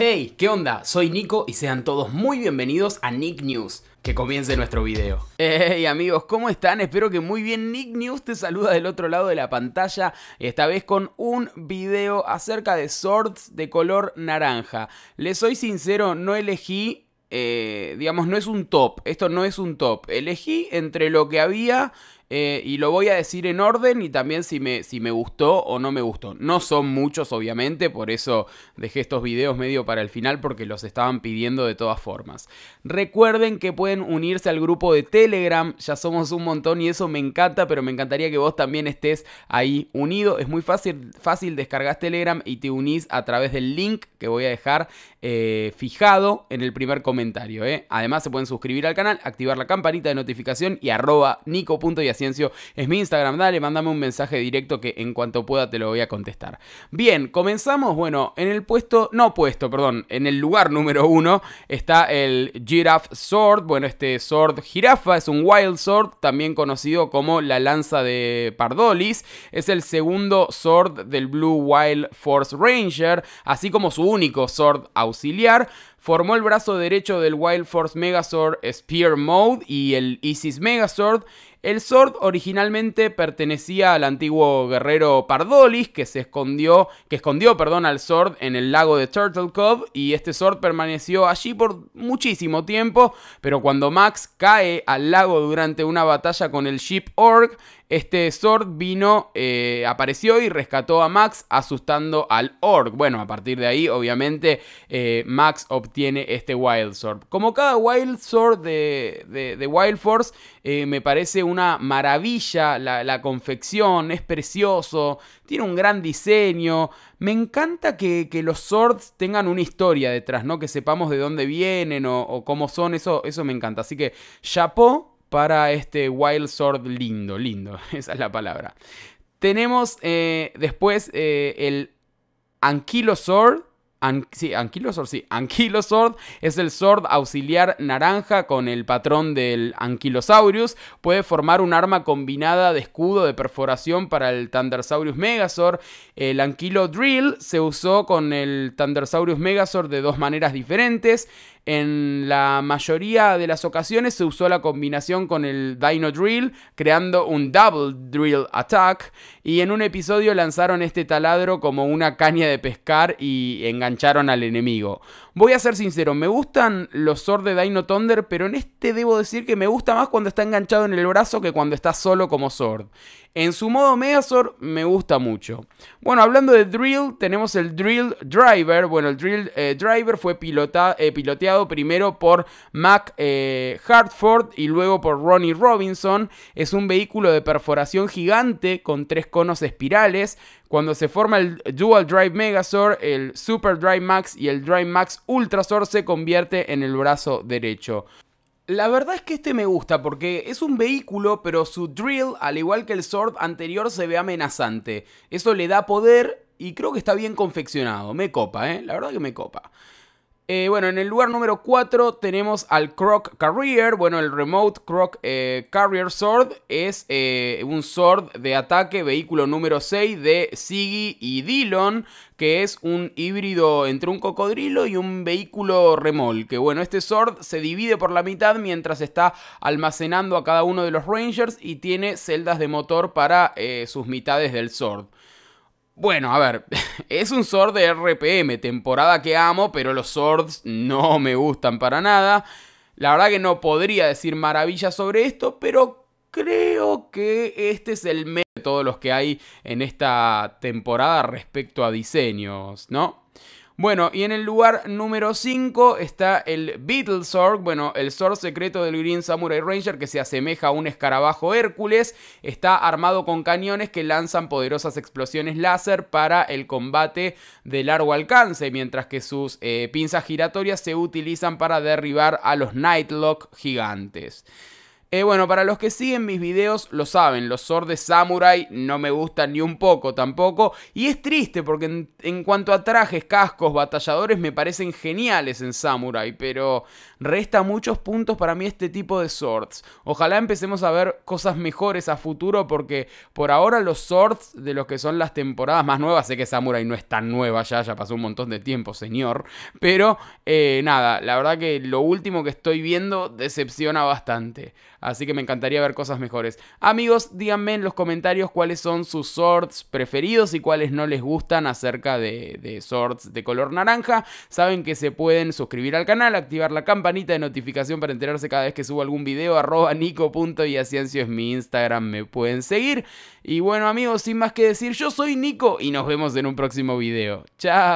Hey, ¿qué onda? Soy Nico y sean todos muy bienvenidos a Nick News. Que comience nuestro video. Hey amigos, ¿cómo están? Espero que muy bien. Nick News te saluda del otro lado de la pantalla, esta vez con un video acerca de swords de color naranja. Les soy sincero, no elegí eh, digamos, no es un top, esto no es un top. Elegí entre lo que había eh, y lo voy a decir en orden y también si me, si me gustó o no me gustó. No son muchos, obviamente, por eso dejé estos videos medio para el final porque los estaban pidiendo de todas formas. Recuerden que pueden unirse al grupo de Telegram, ya somos un montón y eso me encanta, pero me encantaría que vos también estés ahí unido. Es muy fácil, fácil descargas Telegram y te unís a través del link que voy a dejar eh, fijado en el primer comentario. ¿eh? Además se pueden suscribir al canal, activar la campanita de notificación y arroba es mi Instagram. Dale, mándame un mensaje directo que en cuanto pueda te lo voy a contestar. Bien, comenzamos. Bueno, en el puesto, no puesto, perdón, en el lugar número uno está el Giraffe Sword. Bueno, este Sword Girafa es un Wild Sword, también conocido como la lanza de Pardolis. Es el segundo Sword del Blue Wild Force Ranger, así como su único Sword auxiliar. Formó el brazo derecho del Wild Force Megazord Spear Mode y el Isis Megazord. El Zord originalmente pertenecía al antiguo guerrero Pardolis, que se escondió, que escondió, perdón, al Zord en el lago de Turtle Cove y este Zord permaneció allí por muchísimo tiempo, pero cuando Max cae al lago durante una batalla con el Ship Org, este sword vino, eh, apareció y rescató a Max asustando al Orc. Bueno, a partir de ahí, obviamente, eh, Max obtiene este Wild Sword. Como cada Wild Sword de, Wild Force, eh, me parece una maravilla la, confección, es precioso, tiene un gran diseño. Me encanta que, los swords tengan una historia detrás, ¿no? Que sepamos de dónde vienen o, cómo son, eso, eso me encanta. Así que, chapó para este Wild Sword lindo, lindo, esa es la palabra. Tenemos eh, después eh, el Ankylosaur sí, Anquilosord, sí. es el sword auxiliar naranja con el patrón del Ankylosaurus, Puede formar un arma combinada de escudo de perforación para el Thundersaurus Megazord. El Ankylo Drill se usó con el Thundersaurus Megazord de dos maneras diferentes. En la mayoría de las ocasiones se usó la combinación con el Dino Drill, creando un Double Drill Attack. Y en un episodio lanzaron este taladro como una caña de pescar y engañaron engancharon al enemigo. Voy a ser sincero, me gustan los Zord de Dino Thunder, pero en este debo decir que me gusta más cuando está enganchado en el brazo que cuando está solo como Zord. En su modo Megazord me gusta mucho. Bueno, hablando de Drill, tenemos el Drill Driver. Bueno, el Drill eh, Driver fue pilota, eh, piloteado primero por Mac eh, Hartford y luego por Ronnie Robinson. Es un vehículo de perforación gigante con tres conos espirales. Cuando se forma el Dual Drive Megazord, el Super Drive Max y el Drive Max Sword se convierte en el brazo derecho. La verdad es que este me gusta porque es un vehículo, pero su drill, al igual que el sword anterior, se ve amenazante. Eso le da poder y creo que está bien confeccionado. Me copa, ¿eh? La verdad que me copa. Eh, bueno, en el lugar número 4 tenemos al Croc Carrier. Bueno, el Remote Croc eh, Carrier Sword es eh, un sword de ataque vehículo número 6 de Siggy y Dillon, que es un híbrido entre un cocodrilo y un vehículo remolque. Bueno, este sword se divide por la mitad mientras está almacenando a cada uno de los Rangers y tiene celdas de motor para sus mitades del sword. Bueno, a ver, es un Sword de RPM, temporada que amo, pero los Swords no me gustan para nada. La verdad que no podría decir maravillas sobre esto, pero creo que este es el medio de todos los que hay en esta temporada respecto a diseños, ¿no? Bueno, y en el lugar número 5 está el Beetle Sword, bueno, el Sword secreto del Green Samurai Ranger que se asemeja a un escarabajo Hércules, está armado con cañones que lanzan poderosas explosiones láser para el combate de largo alcance, mientras que sus eh, pinzas giratorias se utilizan para derribar a los Nightlock gigantes. Eh, bueno, para los que siguen mis videos lo saben, los swords de samurai no me gustan ni un poco tampoco. Y es triste porque en, cuanto a trajes, cascos, batalladores me parecen geniales en samurai, pero resta muchos puntos para mí este tipo de swords. Ojalá empecemos a ver cosas mejores a futuro porque por ahora los swords de los que son las temporadas más nuevas, sé que samurai no es tan nueva ya, ya pasó un montón de tiempo, señor. Pero eh, nada, la verdad que lo último que estoy viendo decepciona bastante. Así que me encantaría ver cosas mejores. Amigos, díganme en los comentarios cuáles son sus sorts preferidos y cuáles no les gustan acerca de, de de color naranja. Saben que se pueden suscribir al canal, activar la campanita de notificación para enterarse cada vez que subo algún video. Arroba es mi Instagram, me pueden seguir. Y bueno amigos, sin más que decir, yo soy Nico y nos vemos en un próximo video. Chao.